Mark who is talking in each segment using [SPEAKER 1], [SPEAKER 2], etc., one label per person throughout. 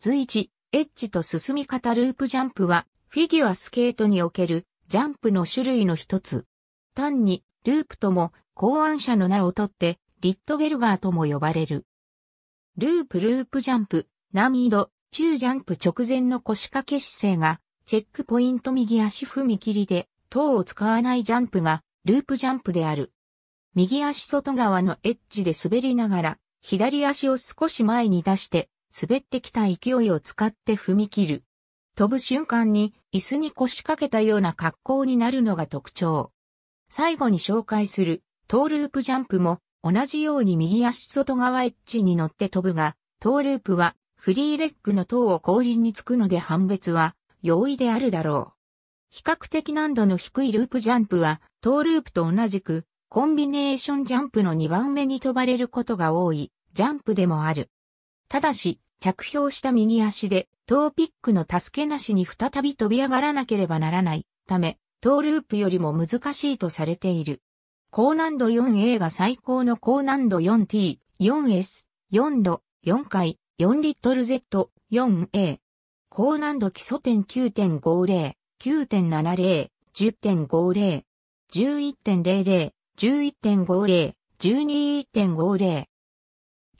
[SPEAKER 1] 随一、エッジと進み方ループジャンプは、フィギュアスケートにおけるジャンプの種類の一つ。単に、ループとも考案者の名を取って、リットベルガーとも呼ばれる。ループループジャンプ、難易度、中ジャンプ直前の腰掛け姿勢が、チェックポイント右足踏み切りで、塔を使わないジャンプが、ループジャンプである。右足外側のエッジで滑りながら、左足を少し前に出して、滑ってきた勢いを使って踏み切る。飛ぶ瞬間に椅子に腰掛けたような格好になるのが特徴。最後に紹介するトーループジャンプも同じように右足外側エッジに乗って飛ぶが、トーループはフリーレッグの塔を後輪につくので判別は容易であるだろう。比較的難度の低いループジャンプは、トーループと同じくコンビネーションジャンプの2番目に飛ばれることが多いジャンプでもある。ただし、着氷した右足で、トーピックの助けなしに再び飛び上がらなければならないため、トーループよりも難しいとされている。高難度 4A が最高の高難度 4T、4S、4度、4回、4リットル Z、4A。高難度基礎点9.50、9.70、10.50、11.00、11.50、12.50、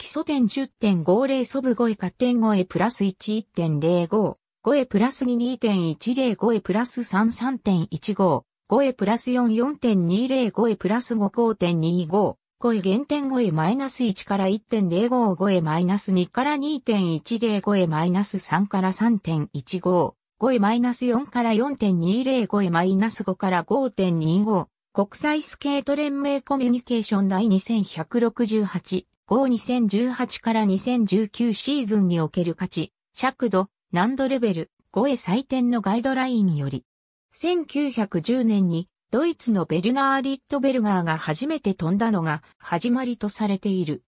[SPEAKER 1] 基礎点10.50祖父5へ加点5へプラス11.05、5へプラス22.10、5へプラス33.15、5へプラス44.20、5へプラス5.25、5へ減点5へマイナス1から1.05、5へマイナス2から2.10、5へマイナス3から3.15、5へマイナス4から4.20、5へマイナス5から5.25、国際スケート連盟コミュニケーション第2168 52018から2019シーズンにおける価値、尺度、難度レベル、5へ採点のガイドラインにより、1910年にドイツのベルナー・リットベルガーが初めて飛んだのが始まりとされている。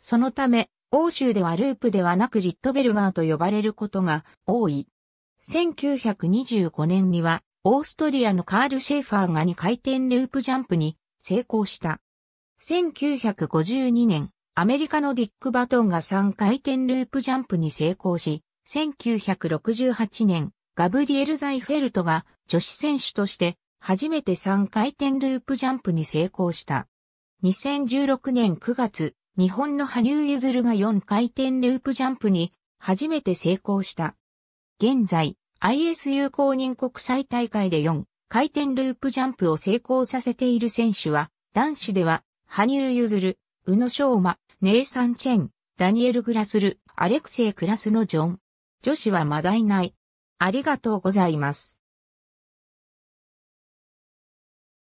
[SPEAKER 1] そのため、欧州ではループではなくリットベルガーと呼ばれることが多い。1925年には、オーストリアのカール・シェーファーが2回転ループジャンプに成功した。1952年、アメリカのディック・バトンが3回転ループジャンプに成功し、1968年、ガブリエル・ザイフェルトが女子選手として初めて3回転ループジャンプに成功した。2016年9月、日本の羽生結弦が4回転ループジャンプに初めて成功した。現在、ISU 公認国際大会で4回転ループジャンプを成功させている選手は、男子では、羽生結弦、宇野昌磨、ネイサン・チェン、ダニエル・グラスル、アレクセイ・クラスのジョン。女子はまだいない。ありがとうございます。